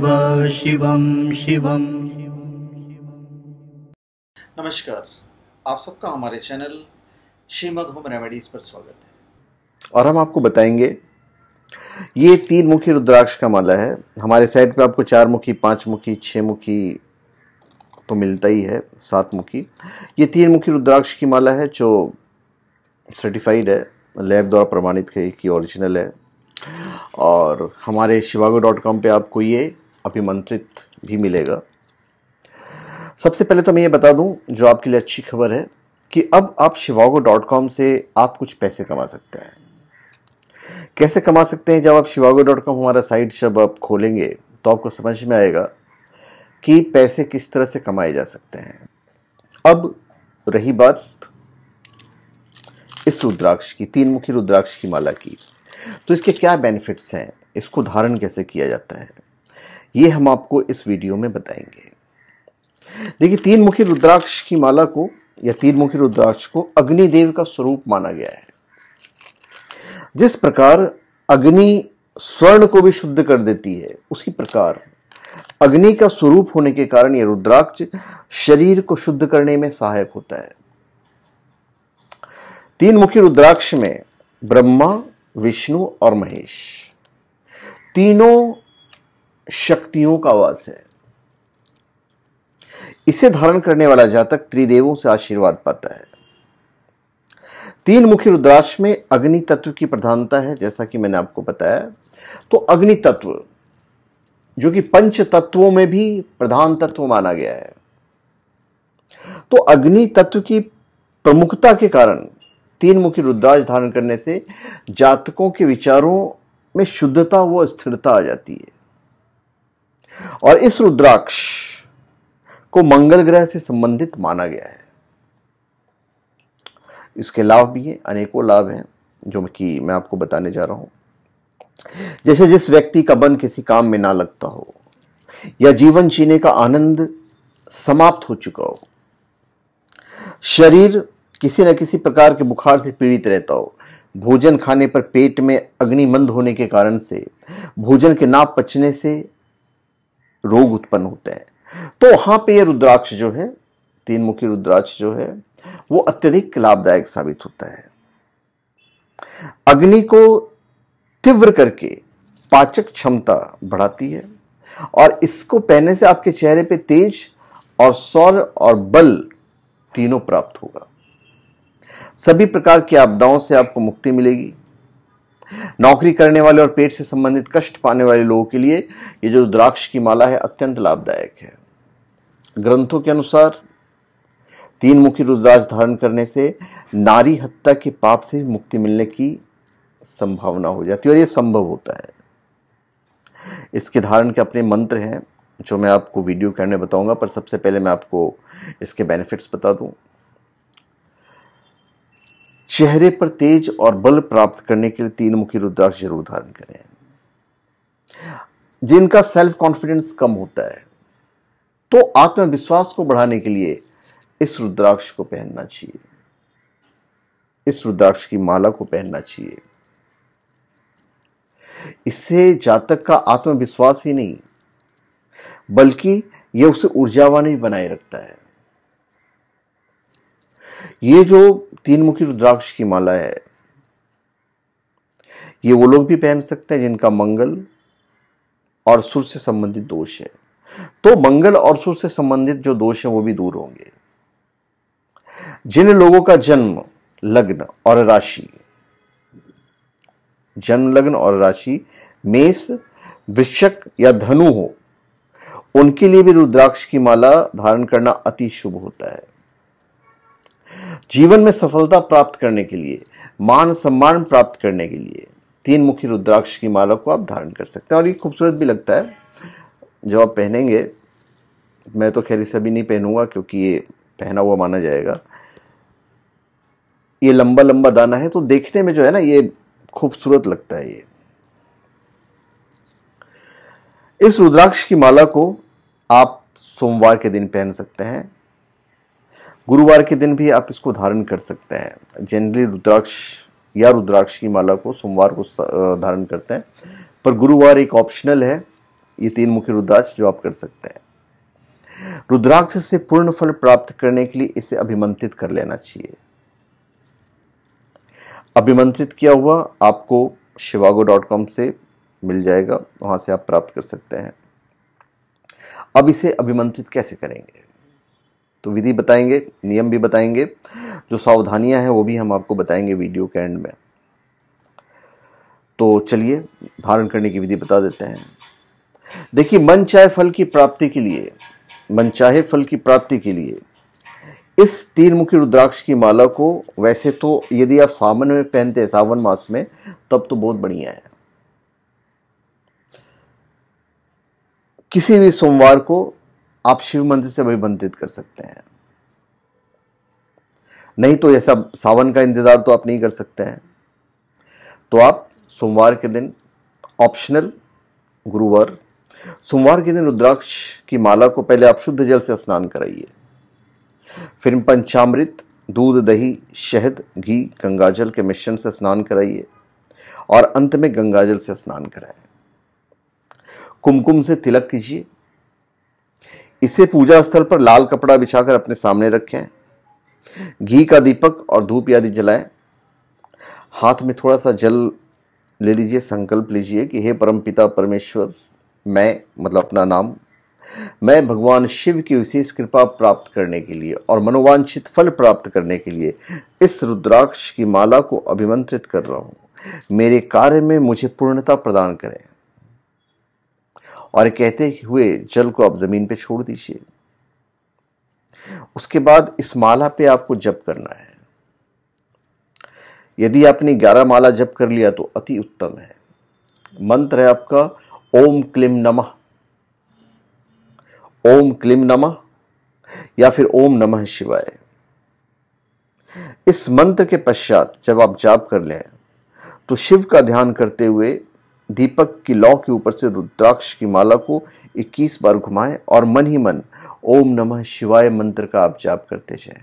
शिवम शिवम नमस्कार आप सबका हमारे चैनल श्रीमद होम रेमेडीज पर स्वागत है और हम आपको बताएंगे ये तीन मुखी रुद्राक्ष का माला है हमारे साइड पे आपको चार मुखी पांच मुखी छः मुखी तो मिलता ही है सात मुखी ये तीन मुखी रुद्राक्ष की माला है जो सर्टिफाइड है लैब द्वारा प्रमाणित है कि ओरिजिनल है और हमारे शिवागो डॉट कॉम पर आपको ये अभिमंत्रित भी मिलेगा सबसे पहले तो मैं ये बता दूं जो आपके लिए अच्छी खबर है कि अब आप शिवागो डॉट कॉम से आप कुछ पैसे कमा सकते हैं कैसे कमा सकते हैं जब आप शिवागो डॉट कॉम हमारा साइट जब आप खोलेंगे तो आपको समझ में आएगा कि पैसे किस तरह से कमाए जा सकते हैं अब रही बात इस रुद्राक्ष की तीन मुखी रुद्राक्ष की माला की तो इसके क्या बेनिफिट्स हैं इसको धारण कैसे किया जाता है ये हम आपको इस वीडियो में बताएंगे देखिए तीन मुखी रुद्राक्ष की माला को या तीन मुखी रुद्राक्ष को अग्निदेव का स्वरूप माना गया है जिस प्रकार अग्नि स्वर्ण को भी शुद्ध कर देती है उसी प्रकार अग्नि का स्वरूप होने के कारण यह रुद्राक्ष शरीर को शुद्ध करने में सहायक होता है तीन मुखी रुद्राक्ष में ब्रह्मा विष्णु और महेश तीनों शक्तियों का वास है इसे धारण करने वाला जातक त्रिदेवों से आशीर्वाद पाता है तीन मुखी रुद्राक्ष में अग्नि तत्व की प्रधानता है जैसा कि मैंने आपको बताया तो अग्नि तत्व जो कि पंच तत्वों में भी प्रधान तत्व माना गया है तो अग्नि तत्व की प्रमुखता के कारण तीन मुखी रुद्राक्ष धारण करने से जातकों के विचारों में शुद्धता व स्थिरता आ जाती है और इस रुद्राक्ष को मंगल ग्रह से संबंधित माना गया है इसके लाभ भी हैं अनेकों लाभ हैं जो कि मैं आपको बताने जा रहा हूं जैसे जिस व्यक्ति का मन किसी काम में ना लगता हो या जीवन जीने का आनंद समाप्त हो चुका हो शरीर किसी न किसी प्रकार के बुखार से पीड़ित रहता हो भोजन खाने पर पेट में अग्निमंद होने के कारण से भोजन के ना पचने से रोग उत्पन्न होते हैं तो वहां पे ये रुद्राक्ष जो है तीन मुखी रुद्राक्ष जो है वो अत्यधिक लाभदायक साबित होता है अग्नि को तीव्र करके पाचक क्षमता बढ़ाती है और इसको पहनने से आपके चेहरे पे तेज और सौर और बल तीनों प्राप्त होगा सभी प्रकार की आपदाओं से आपको मुक्ति मिलेगी नौकरी करने वाले और पेट से संबंधित कष्ट पाने वाले लोगों के लिए ये जो द्राक्ष की माला है अत्यंत लाभदायक है ग्रंथों के अनुसार तीन मुखी रुद्राक्ष धारण करने से नारी हत्या के पाप से मुक्ति मिलने की संभावना हो जाती है और ये संभव होता है इसके धारण के अपने मंत्र हैं जो मैं आपको वीडियो करने बताऊंगा पर सबसे पहले मैं आपको इसके बेनिफिट्स बता दूं चेहरे पर तेज और बल प्राप्त करने के लिए तीन मुखी रुद्राक्ष जरूर धारण करें जिनका सेल्फ कॉन्फिडेंस कम होता है तो आत्मविश्वास को बढ़ाने के लिए इस रुद्राक्ष को पहनना चाहिए इस रुद्राक्ष की माला को पहनना चाहिए इससे जातक का आत्मविश्वास ही नहीं बल्कि यह उसे ऊर्जावान भी बनाए रखता है ये जो तीन मुखी रुद्राक्ष की माला है ये वो लोग भी पहन सकते हैं जिनका मंगल और सुर से संबंधित दोष है तो मंगल और सुर से संबंधित जो दोष है वो भी दूर होंगे जिन लोगों का जन्म लग्न और राशि जन्म लग्न और राशि मेष वृश्चक या धनु हो उनके लिए भी रुद्राक्ष की माला धारण करना अति शुभ होता है जीवन में सफलता प्राप्त करने के लिए मान सम्मान प्राप्त करने के लिए तीन मुखी रुद्राक्ष की माला को आप धारण कर सकते हैं और ये खूबसूरत भी लगता है जब आप पहनेंगे मैं तो खैर इसे भी नहीं पहनूंगा क्योंकि ये पहना हुआ माना जाएगा ये लंबा लंबा दाना है तो देखने में जो है ना ये खूबसूरत लगता है ये इस रुद्राक्ष की माला को आप सोमवार के दिन पहन सकते हैं गुरुवार के दिन भी आप इसको धारण कर सकते हैं जनरली रुद्राक्ष या रुद्राक्ष की माला को सोमवार को धारण करते हैं पर गुरुवार एक ऑप्शनल है ये तीन मुख्य रुद्राक्ष जो आप कर सकते हैं रुद्राक्ष से पूर्ण फल प्राप्त करने के लिए इसे अभिमंत्रित कर लेना चाहिए अभिमंत्रित किया हुआ आपको शिवागो डॉट कॉम से मिल जाएगा वहां से आप प्राप्त कर सकते हैं अब इसे अभिमंत्रित कैसे करेंगे तो विधि बताएंगे नियम भी बताएंगे जो सावधानियां हैं वो भी हम आपको बताएंगे वीडियो के एंड में तो चलिए धारण करने की विधि बता देते हैं देखिए मन चाहे फल की प्राप्ति के लिए मन चाहे फल की प्राप्ति के लिए इस तीन मुखी रुद्राक्ष की माला को वैसे तो यदि आप सावन में पहनते हैं सावन मास में तब तो बहुत बढ़िया है किसी भी सोमवार को आप शिव मंदिर से भी कर सकते हैं नहीं तो यह सब सावन का इंतज़ार तो आप नहीं कर सकते हैं तो आप सोमवार के दिन ऑप्शनल गुरुवार सोमवार के दिन रुद्राक्ष की माला को पहले आप शुद्ध जल से स्नान कराइए फिर पंचामृत दूध दही शहद घी गंगाजल के मिश्रण से स्नान कराइए और अंत में गंगाजल से स्नान कराएं कुमकुम से तिलक कीजिए इसे पूजा स्थल पर लाल कपड़ा बिछाकर अपने सामने रखें घी का दीपक और धूप आदि जलाएं हाथ में थोड़ा सा जल ले लीजिए संकल्प लीजिए कि हे परम पिता परमेश्वर मैं मतलब अपना नाम मैं भगवान शिव की विशेष कृपा प्राप्त करने के लिए और मनोवांछित फल प्राप्त करने के लिए इस रुद्राक्ष की माला को अभिमंत्रित कर रहा हूँ मेरे कार्य में मुझे पूर्णता प्रदान करें और कहते हुए जल को आप ज़मीन पे छोड़ दीजिए उसके बाद इस माला पे आपको जप करना है यदि आपने ग्यारह माला जप कर लिया तो अति उत्तम है मंत्र है आपका ओम क्लिम नमः ओम क्लिम नमः या फिर ओम नमः शिवाय इस मंत्र के पश्चात जब आप जाप कर लें तो शिव का ध्यान करते हुए दीपक की लौ के ऊपर से रुद्राक्ष की माला को 21 बार घुमाएं और मन ही मन ओम नमः शिवाय मंत्र का आप जाप करते जाएं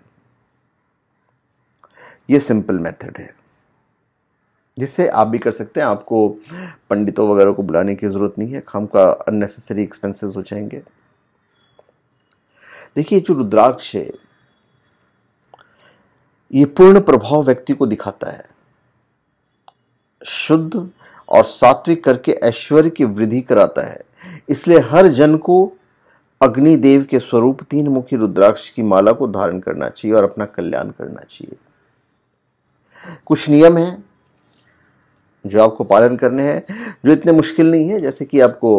ये सिंपल मेथड है जिससे आप भी कर सकते हैं आपको पंडितों वगैरह को बुलाने की ज़रूरत नहीं है खाम का अननेसेसरी एक्सपेंसेस हो जाएंगे देखिए जो रुद्राक्ष है ये पूर्ण प्रभाव व्यक्ति को दिखाता है शुद्ध और सात्विक करके ऐश्वर्य की वृद्धि कराता है इसलिए हर जन को अग्निदेव के स्वरूप तीन मुखी रुद्राक्ष की माला को धारण करना चाहिए और अपना कल्याण करना चाहिए कुछ नियम हैं जो आपको पालन करने हैं जो इतने मुश्किल नहीं है जैसे कि आपको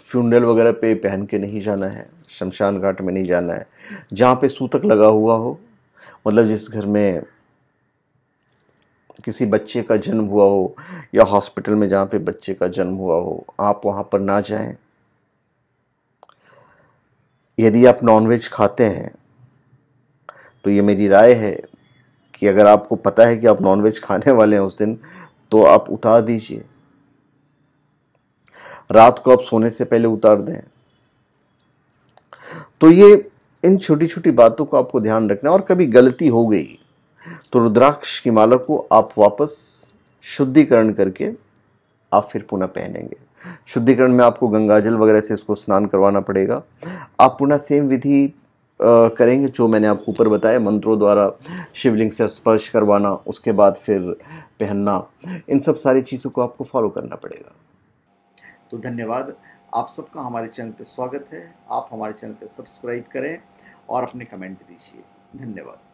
फ्यूनरल वगैरह पे पहन के नहीं जाना है शमशान घाट में नहीं जाना है जहाँ पे सूतक लगा हुआ हो मतलब जिस घर में किसी बच्चे का जन्म हुआ हो या हॉस्पिटल में जहाँ पे बच्चे का जन्म हुआ हो आप वहाँ पर ना जाएं यदि आप नॉनवेज खाते हैं तो ये मेरी राय है कि अगर आपको पता है कि आप नॉनवेज खाने वाले हैं उस दिन तो आप उतार दीजिए रात को आप सोने से पहले उतार दें तो ये इन छोटी छोटी बातों को आपको ध्यान रखना और कभी गलती हो गई तो रुद्राक्ष की माला को आप वापस शुद्धिकरण करके आप फिर पुनः पहनेंगे शुद्धिकरण में आपको गंगाजल वगैरह से इसको स्नान करवाना पड़ेगा आप पुनः सेम विधि करेंगे जो मैंने आपको ऊपर बताया मंत्रों द्वारा शिवलिंग से स्पर्श करवाना उसके बाद फिर पहनना इन सब सारी चीज़ों को आपको फॉलो करना पड़ेगा तो धन्यवाद आप सबका हमारे चैनल पर स्वागत है आप हमारे चैनल पर सब्सक्राइब करें और अपने कमेंट दीजिए धन्यवाद